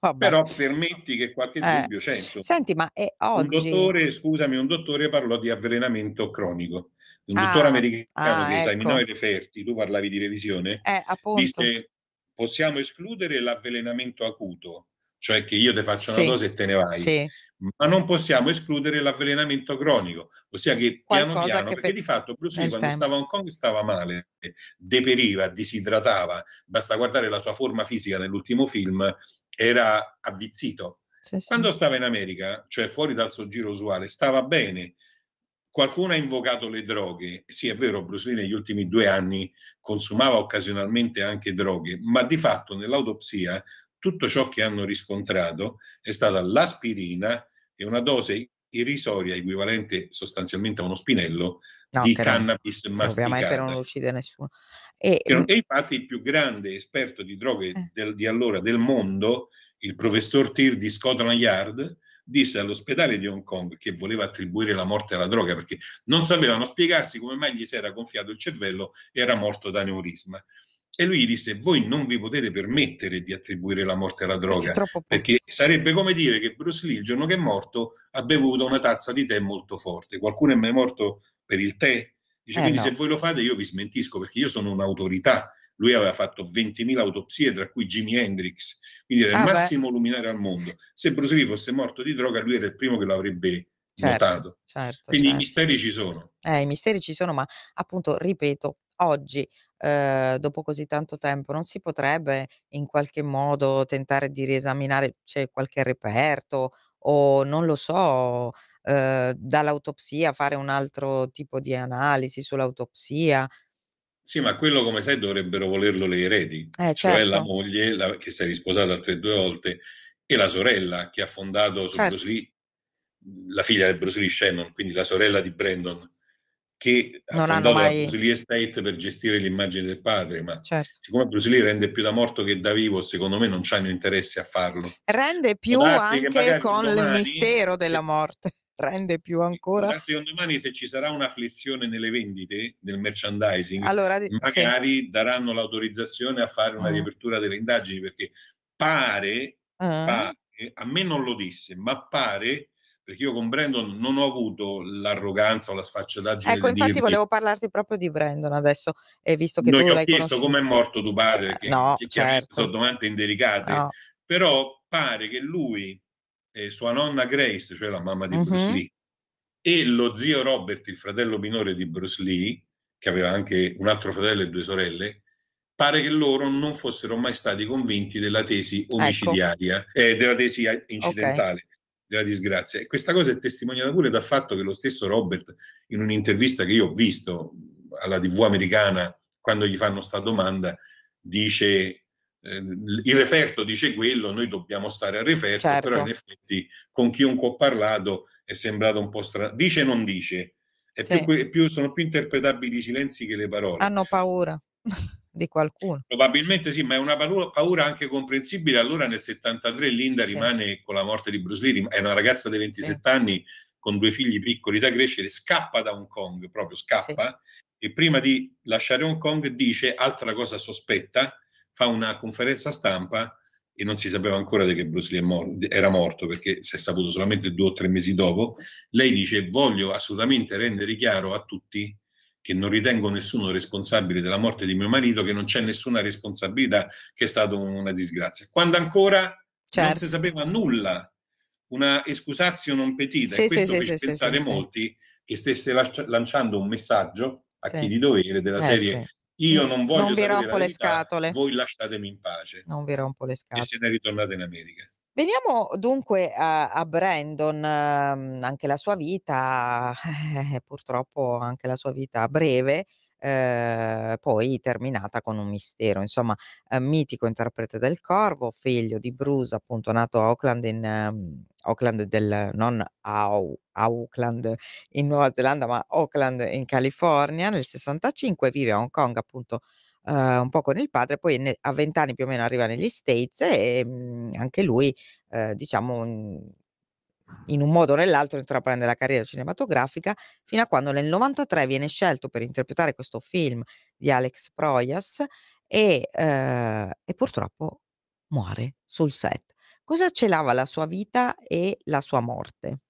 Vabbè. Però permetti che qualche eh. dubbio c'è. Senti, ma è eh, oggi... Un dottore, scusami, un dottore parlò di avvelenamento cronico. Un ah, dottore americano ah, che ecco. esaminò i referti, tu parlavi di revisione, eh, disse possiamo escludere l'avvelenamento acuto, cioè che io ti faccio sì. una dose e te ne vai. Sì. Ma non possiamo escludere l'avvelenamento cronico, ossia che Qualcosa piano piano, che perché per... di fatto Bruce Lee quando tempo. stava a Hong Kong stava male, deperiva, disidratava, basta guardare la sua forma fisica nell'ultimo film, era avvizzito. Sì, quando stava in America, cioè fuori dal suo giro usuale, stava bene, Qualcuno ha invocato le droghe. Sì, è vero, Bruce Lee negli ultimi due anni consumava occasionalmente anche droghe, ma di fatto nell'autopsia tutto ciò che hanno riscontrato è stata l'aspirina e una dose irrisoria equivalente sostanzialmente a uno spinello no, di però, cannabis masticata. Ovviamente non uccide nessuno. E, che, e infatti il più grande esperto di droghe eh. del, di allora del mondo, il professor Tyr di Scotland Yard, disse all'ospedale di Hong Kong che voleva attribuire la morte alla droga perché non sapevano spiegarsi come mai gli si era gonfiato il cervello e era morto da neurisma. E lui disse, voi non vi potete permettere di attribuire la morte alla droga, perché, sarebbe come dire che Bruce Lee il giorno che è morto ha bevuto una tazza di tè molto forte. Qualcuno è mai morto per il tè? Dice, eh quindi no. se voi lo fate io vi smentisco perché io sono un'autorità. Lui aveva fatto 20.000 autopsie, tra cui Jimi Hendrix, quindi era ah il beh. massimo luminare al mondo. Se Bruce Lee fosse morto di droga, lui era il primo che lo avrebbe certo, notato. Certo, Quindi certo. i misteri ci sono. Eh, I misteri ci sono, ma appunto, ripeto, oggi eh, dopo così tanto tempo, non si potrebbe in qualche modo tentare di riesaminare, c'è cioè, qualche reperto o non lo so, eh, dall'autopsia fare un altro tipo di analisi sull'autopsia? Sì, ma quello come sai dovrebbero volerlo le eredi, eh, cioè certo. la moglie la, che si è risposata altre due volte e la sorella che ha fondato certo. Bruce Lee, la figlia di Bruce Lee Shannon, quindi la sorella di Brandon che eh, non ha fondato mai... la Bruce Lee Estate per gestire l'immagine del padre, ma certo. siccome Bruce Lee rende più da morto che da vivo, secondo me non c'hanno interesse a farlo. Rende più anche con domani... il mistero della morte, rende più ancora. Sì, secondo domani se ci sarà una flessione nelle vendite, nel merchandising, allora, magari sì. daranno l'autorizzazione a fare una mm. riapertura delle indagini, perché pare, mm. pare, a me non lo disse, ma pare perché io con Brandon non ho avuto l'arroganza o la sfacciataggine ecco infatti dirmi... volevo parlarti proprio di Brandon adesso e visto che non tu l'hai chiesto come è morto tuo padre perché eh, no, certo. sono domande indelicate no. però pare che lui e sua nonna Grace cioè la mamma di mm-hmm. Bruce Lee e lo zio Robert il fratello minore di Bruce Lee che aveva anche un altro fratello e due sorelle pare che loro non fossero mai stati convinti della tesi ecco. omicidiaria ecco. eh, della tesi incidentale okay della disgrazia. E questa cosa è testimoniata pure dal fatto che lo stesso Robert, in un'intervista che io ho visto alla TV americana, quando gli fanno questa domanda, dice eh, il referto dice quello, noi dobbiamo stare al referto, certo. però in effetti con chiunque ho parlato è sembrato un po' strano. Dice non dice, sì. più, più, sono più interpretabili i silenzi che le parole. Hanno paura di qualcuno. Probabilmente sì, ma è una paura anche comprensibile. Allora nel 73 Linda sì. rimane con la morte di Bruce Lee, è una ragazza di 27 sì. anni con due figli piccoli da crescere, scappa da Hong Kong, proprio scappa, sì. e prima di lasciare Hong Kong dice altra cosa sospetta, fa una conferenza stampa e non si sapeva ancora che Bruce Lee era morto perché si è saputo solamente due o tre mesi dopo, lei dice voglio assolutamente rendere chiaro a tutti che non ritengo nessuno responsabile della morte di mio marito, che non c'è nessuna responsabilità, che è stata una disgrazia. Quando ancora certo. non si sapeva nulla, una escusatio non petita, sì, e questo sì, fece sì, pensare sì, molti che stesse lanciando un messaggio a chi di dovere della eh, serie io mm, non voglio non vi rompo le scatole. voi lasciatemi in pace. Non vi rompo le scatole. E se ne ritornate in America. Veniamo dunque a, a Brandon, mhmm, anche la sua vita, eh, purtroppo anche la sua vita breve, eh, poi terminata con un mistero. Insomma, eh, mitico interprete del corvo, figlio di Bruce, appunto nato a Auckland, in, ehm, Auckland del, non Auckland in Nuova Zelanda, ma Auckland in California nel 65, vive a Hong Kong appunto eh, un po' con il padre, poi ne, a vent'anni più o meno arriva negli States e mh, mm, anche lui, eh, diciamo, in un modo o nell'altro intraprende la carriera cinematografica fino a quando nel 93 viene scelto per interpretare questo film di Alex Proyas e, eh, e purtroppo muore sul set. Cosa celava la sua vita e la sua morte?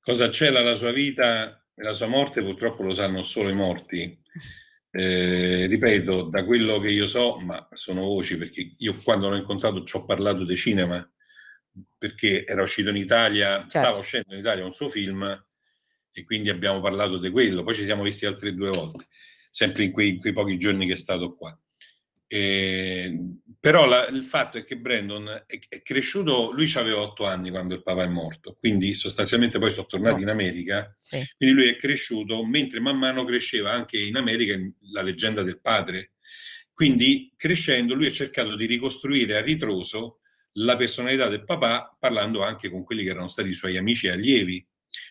Cosa cela la sua vita e la sua morte purtroppo lo sanno solo i morti. Eh, ripeto, da quello che io so, ma sono voci perché io quando l'ho incontrato ci ho parlato di cinema perché era uscito in Italia, certo. stava uscendo in Italia un suo film e quindi abbiamo parlato di quello. Poi ci siamo visti altre due volte, sempre in quei, in quei pochi giorni che è stato qua. E però la, il fatto è che Brandon è, è cresciuto, lui aveva otto anni quando il papà è morto, quindi sostanzialmente poi sono tornati no. in America, sì. quindi lui è cresciuto, mentre man mano cresceva anche in America la leggenda del padre. Quindi crescendo lui ha cercato di ricostruire a ritroso la personalità del papà parlando anche con quelli che erano stati i suoi amici e allievi,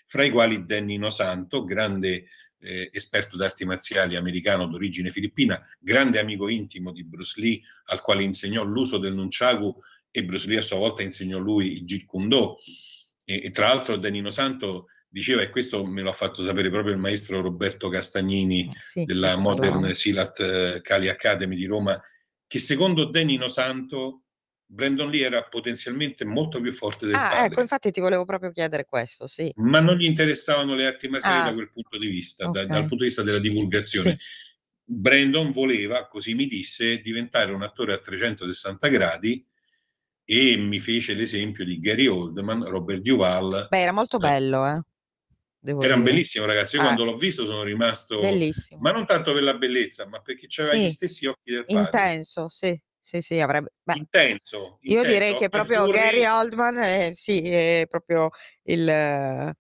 fra i quali Dennino Santo, grande eh, esperto d'arti marziali americano d'origine filippina, grande amico intimo di Bruce Lee, al quale insegnò l'uso del nunchaku e Bruce Lee a sua volta insegnò lui il Jeet Kune Do. E, e tra l'altro Danilo Santo diceva, e questo me lo ha fatto sapere proprio il maestro Roberto Castagnini ah, sì, della Modern Silat eh, Kali Academy di Roma, che secondo Danilo Santo Brandon Lee era potenzialmente molto più forte del ah, padre. ecco, infatti ti volevo proprio chiedere questo, sì. Ma non gli interessavano le arti marziali ah, da quel punto di vista, okay. da, dal punto di vista della divulgazione. Sì. Brandon voleva, così mi disse, diventare un attore a 360 gradi e mi fece l'esempio di Gary Oldman, Robert Duval. Beh, era molto eh. bello, eh. Devo era un bellissimo ragazzo. Io ah, quando l'ho visto sono rimasto bellissimo. ma non tanto per la bellezza, ma perché aveva sì, gli stessi occhi del padre. Intenso, sì sì, sì, avrebbe... Beh, intenso, intenso, Io direi che proprio Azzurri... Gary Oldman è, eh, sì, è proprio il... Eh,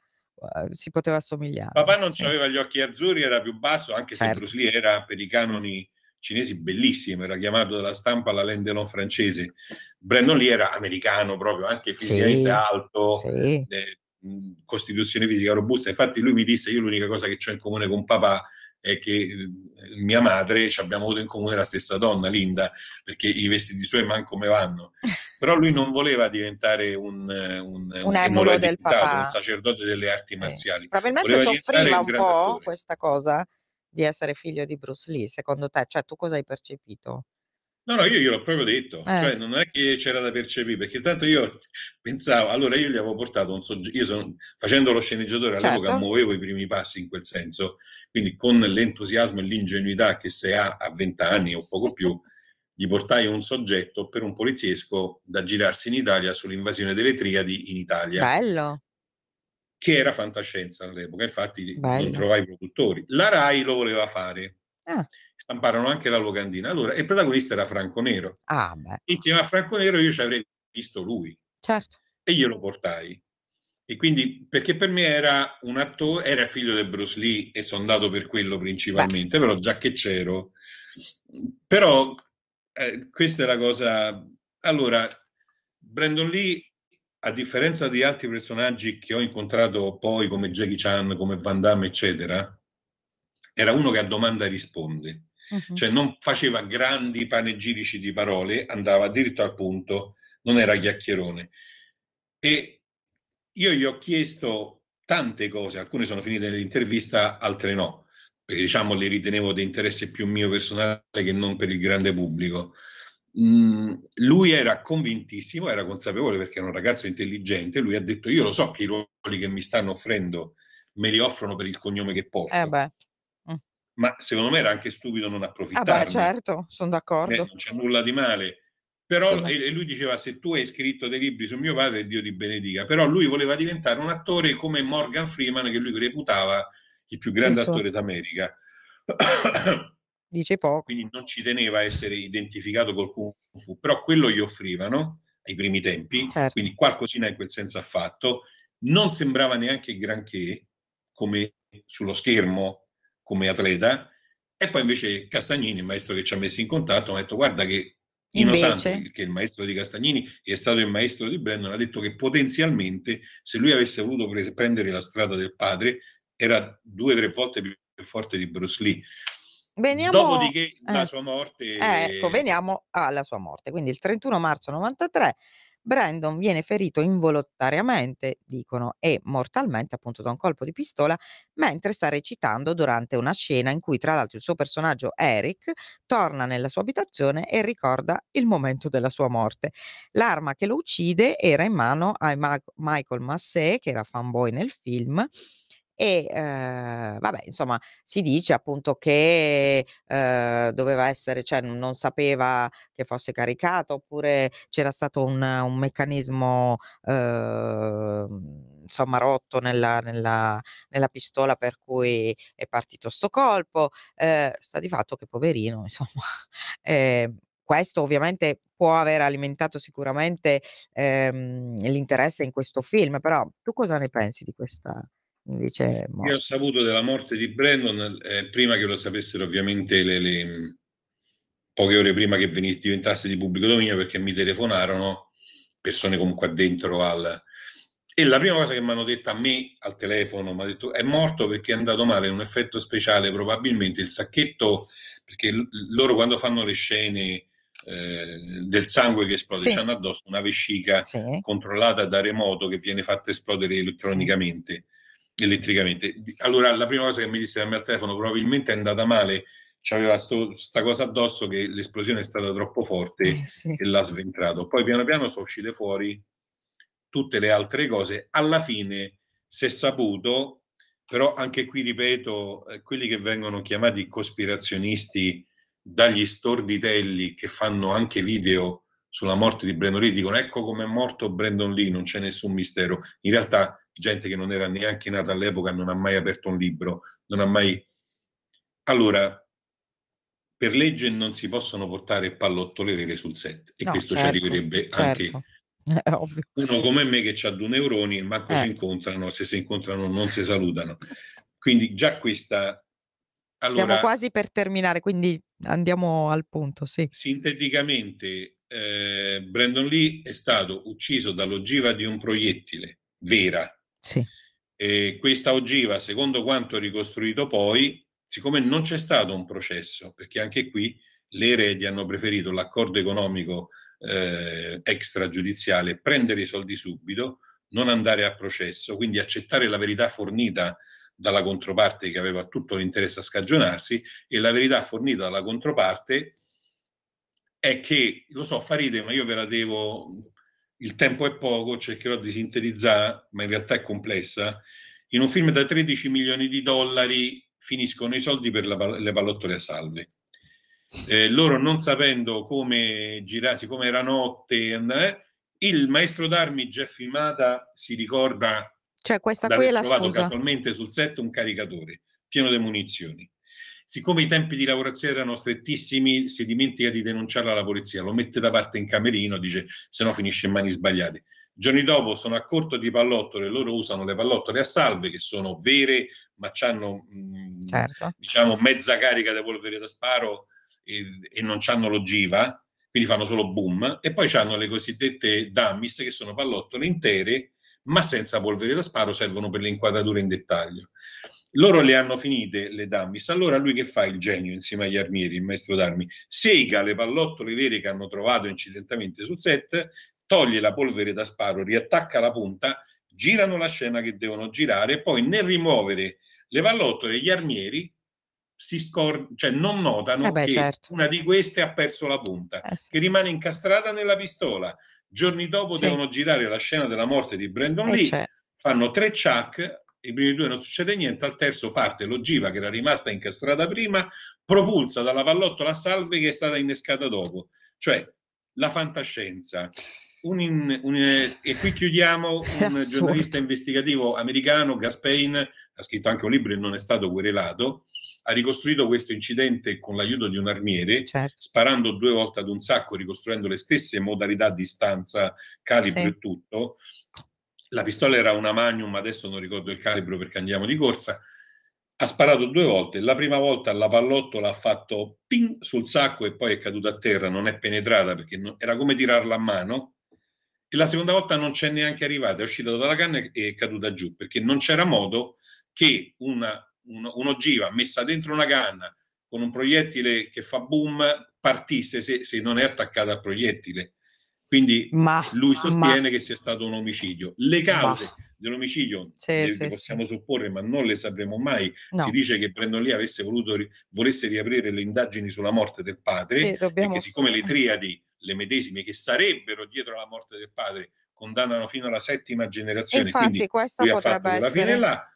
si poteva assomigliare. Papà non sì. aveva gli occhi azzurri, era più basso, anche certo. se Bruce Lee era per i canoni cinesi bellissimo, era chiamato dalla stampa la Lendelon francese. Brandon Lee era americano proprio, anche fisicamente sì, alto, sì. Eh, costituzione fisica robusta. Infatti lui mi disse, io l'unica cosa che ho in comune con papà è che eh, mia madre ci abbiamo avuto in comune la stessa donna, Linda, perché i vestiti suoi manco me vanno. Però lui non voleva diventare un, un, un, un del papà. un sacerdote delle arti eh, marziali. probabilmente voleva soffriva un, un po' attore. questa cosa di essere figlio di Bruce Lee, secondo te? Cioè, tu cosa hai percepito? No, no, io gliel'ho proprio detto, eh. cioè non è che c'era da percepire, perché tanto io pensavo, allora io gli avevo portato un soggetto, io sono, facendo lo sceneggiatore all'epoca certo. muovevo i primi passi in quel senso, quindi con l'entusiasmo e l'ingenuità che se ha a 20 anni o poco più, gli portai un soggetto per un poliziesco da girarsi in Italia sull'invasione delle triadi in Italia. Bello. Che era fantascienza all'epoca, infatti Bello. non trovai produttori. La RAI lo voleva fare. Ah stamparono anche la locandina. Allora, il protagonista era Franco Nero. Ah, Insieme a Franco Nero io ci avrei visto lui. Certo. E glielo portai. E quindi, perché per me era un attore, era figlio di Bruce Lee e sono andato per quello principalmente, Beh. però già che c'ero. Però eh, questa è la cosa... Allora, Brandon Lee, a differenza di altri personaggi che ho incontrato poi, come Jackie Chan, come Van Damme, eccetera, era uno che a domanda risponde uh cioè non faceva grandi panegirici di parole, andava diritto al punto, non era chiacchierone. E io gli ho chiesto tante cose, alcune sono finite nell'intervista, altre no, perché diciamo le ritenevo di interesse più mio personale che non per il grande pubblico. Mm, lui era convintissimo, era consapevole perché era un ragazzo intelligente, lui ha detto io lo so che i ruoli che mi stanno offrendo me li offrono per il cognome che porto. Eh ma secondo me era anche stupido non approfittarne. Ah beh, certo, sono d'accordo. Eh, non c'è nulla di male. Però e, lui diceva se tu hai scritto dei libri su mio padre Dio ti benedica, però lui voleva diventare un attore come Morgan Freeman che lui reputava il più grande Penso. attore d'America. Dice poco. Quindi non ci teneva a essere identificato col Kung Fu, però quello gli offrivano ai primi tempi, certo. quindi qualcosina in quel senso ha fatto, non sembrava neanche granché come sullo schermo come atleta, e poi invece Castagnini, il maestro che ci ha messo in contatto, mi ha detto guarda che Nino Santi, che è il maestro di Castagnini è stato il maestro di Brandon, ha detto che potenzialmente se lui avesse voluto pre- prendere la strada del padre era due o tre volte più forte di Bruce Lee. Veniamo, Dopodiché la eh. sua morte... Eh, ecco, veniamo alla sua morte. Quindi il 31 marzo 93 Brandon viene ferito involontariamente, dicono, e mortalmente appunto da un colpo di pistola mentre sta recitando durante una scena in cui tra l'altro il suo personaggio Eric torna nella sua abitazione e ricorda il momento della sua morte. L'arma che lo uccide era in mano a Michael Massé, che era fanboy nel film, e eh, vabbè, insomma, si dice appunto che eh, doveva essere, cioè non sapeva che fosse caricato oppure c'era stato un, un meccanismo eh, insomma rotto nella, nella, nella, pistola per cui è partito sto colpo. Ehm, sta di fatto che poverino, insomma, ehm, questo ovviamente può aver alimentato sicuramente ehm, l'interesse in questo film, però tu cosa ne pensi di questa? Invece Io ho saputo della morte di Brandon eh, prima che lo sapessero ovviamente le, le, mm, poche ore prima che venis, diventasse di pubblico dominio perché mi telefonarono persone comunque dentro al... E la prima cosa che mi hanno detto a me al telefono, mi ha detto è morto perché è andato male in un effetto speciale, probabilmente il sacchetto, perché l- loro quando fanno le scene eh, del sangue che esplode, sì. hanno addosso una vescica sì. controllata da remoto che viene fatta esplodere elettronicamente. Sì elettricamente. Allora, la prima cosa che mi disse a me al telefono probabilmente è andata male, c'aveva questa cosa addosso che l'esplosione è stata troppo forte eh, sì. e l'ha sventrato. Poi piano piano sono uscite fuori tutte le altre cose. Alla fine si è saputo, però anche qui ripeto, eh, quelli che vengono chiamati cospirazionisti dagli storditelli che fanno anche video sulla morte di Brandon Lee dicono ecco come è morto Brandon Lee, non c'è nessun mistero. In realtà gente che non era neanche nata all'epoca, non ha mai aperto un libro, non ha mai... Allora, per legge non si possono portare pallottole vere sul set e no, questo certo, ci arriverebbe certo. anche eh, uno come me che ha due neuroni, manco eh. si incontrano, se si incontrano non si salutano. Quindi già questa... Allora, Siamo quasi per terminare, quindi andiamo al punto. Sì. Sinteticamente, eh, Brandon Lee è stato ucciso dall'ogiva di un proiettile vera sì. E questa ogiva, secondo quanto ricostruito poi, siccome non c'è stato un processo, perché anche qui le eredi hanno preferito l'accordo economico eh, extragiudiziale, prendere i soldi subito, non andare a processo, quindi accettare la verità fornita dalla controparte che aveva tutto l'interesse a scagionarsi e la verità fornita dalla controparte è che, lo so, fa ma io ve la devo il tempo è poco, cercherò di sintetizzare, ma in realtà è complessa. In un film da 13 milioni di dollari finiscono i soldi per la, le pallottole a salve. Eh, loro non sapendo come girarsi, come era notte, eh, il maestro d'armi Jeff Imada si ricorda cioè questa qui è la scusa. casualmente sul set un caricatore pieno di munizioni siccome i tempi di lavorazione erano strettissimi, si dimentica di denunciarla alla polizia, lo mette da parte in camerino, dice se no finisce in mani sbagliate. Giorni dopo sono a corto di pallottole, loro usano le pallottole a salve che sono vere, ma hanno mm, certo. diciamo mezza carica da polvere da sparo e, e non hanno l'ogiva, quindi fanno solo boom, e poi hanno le cosiddette dummies che sono pallottole intere ma senza polvere da sparo servono per le inquadrature in dettaglio loro le hanno finite le Damis, allora lui che fa il genio insieme agli armieri, il maestro d'armi? Sega le pallottole vere che hanno trovato incidentalmente sul set, toglie la polvere da sparo, riattacca la punta, girano la scena che devono girare e poi nel rimuovere le pallottole gli armieri si scor- cioè non notano eh beh, che certo. una di queste ha perso la punta, eh sì. che rimane incastrata nella pistola. Giorni dopo sì. devono girare la scena della morte di Brandon eh Lee, cioè. fanno tre chuck, i primi due non succede niente, al terzo parte l'ogiva che era rimasta incastrata prima, propulsa dalla pallottola a salve che è stata innescata dopo. Cioè, la fantascienza. Un in, un, eh, e qui chiudiamo un giornalista investigativo americano, Gaspain, ha scritto anche un libro e non è stato querelato, ha ricostruito questo incidente con l'aiuto di un armiere, certo. sparando due volte ad un sacco, ricostruendo le stesse modalità di stanza, calibro sì. e tutto la pistola era una Magnum, adesso non ricordo il calibro perché andiamo di corsa, ha sparato due volte, la prima volta la pallottola ha fatto ping sul sacco e poi è caduta a terra, non è penetrata perché non, era come tirarla a mano e la seconda volta non c'è neanche arrivata, è uscita dalla canna e è caduta giù perché non c'era modo che una, un, un'ogiva messa dentro una canna con un proiettile che fa boom partisse se, se non è attaccata al proiettile quindi ma, lui sostiene ma. che sia stato un omicidio. Le cause ma. dell'omicidio sì, le, sì, le, possiamo sì. supporre, ma non le sapremo mai. No. Si dice che Brandon Lee avesse voluto, volesse riaprire le indagini sulla morte del padre, perché siccome le triadi, le medesime che sarebbero dietro la morte del padre, condannano fino alla settima generazione. Infatti, quindi questa potrebbe essere. Là.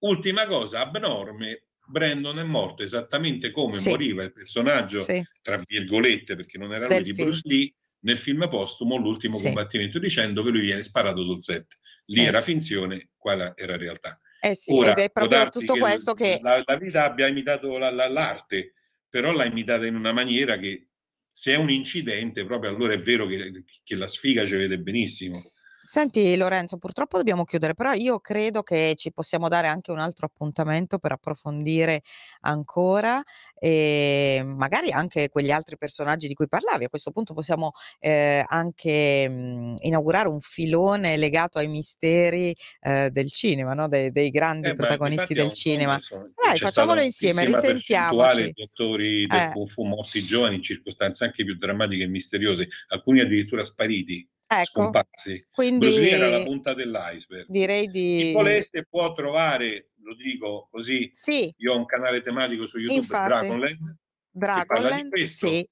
Ultima cosa abnorme, Brandon è morto esattamente come sì. moriva il personaggio, sì. tra virgolette, perché non era Del lui, di Bruce Lee, nel film postumo L'ultimo sì. combattimento dicendo che lui viene sparato sul set. Lì sì. era finzione, qua era realtà. Eh sì, Ora, ed è proprio tutto che questo che... La, la, vita abbia imitato la, la, l'arte, però l'ha imitata in una maniera che se è un incidente, proprio allora è vero che, che la sfiga ci vede benissimo. Senti Lorenzo, purtroppo dobbiamo chiudere, però io credo che ci possiamo dare anche un altro appuntamento per approfondire ancora e ehm, magari anche quegli altri personaggi di cui parlavi. A questo punto possiamo eh, anche mh, mhmm, inaugurare un filone legato ai misteri eh, del cinema, no? De dei grandi eh beh, protagonisti del cinema. So, Dai, facciamolo insieme, risentiamoci. Di attori del eh. Fu morti giovani in circostanze anche più drammatiche e misteriose, alcuni addirittura spariti Ecco, scomparsi. Quindi, Bruce Lee era la punta dell'iceberg. Direi di... Chi volesse può trovare, lo dico così, sì. io ho un canale tematico su YouTube, Infatti, Dragonland, Dragonland, questo, sì.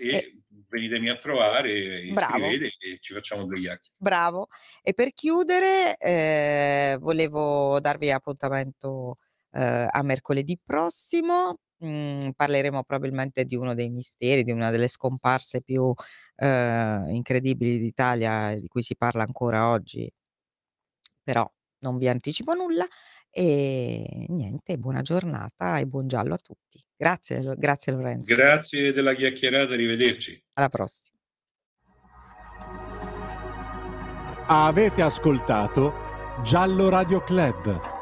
e venitemi a trovare, iscrivete e ci facciamo due chiacchiere. Bravo. E per chiudere eh, volevo darvi appuntamento eh, a mercoledì prossimo Mhmm, parleremo probabilmente di uno dei misteri, di una delle scomparse più, ehm, incredibili d'Italia di cui si parla ancora oggi. Però non vi anticipo nulla e niente, buona giornata e buon giallo a tutti. Grazie grazie Lorenzo. Grazie della chiacchierata, arrivederci. Alla prossima. Avete ascoltato Giallo Radio Club.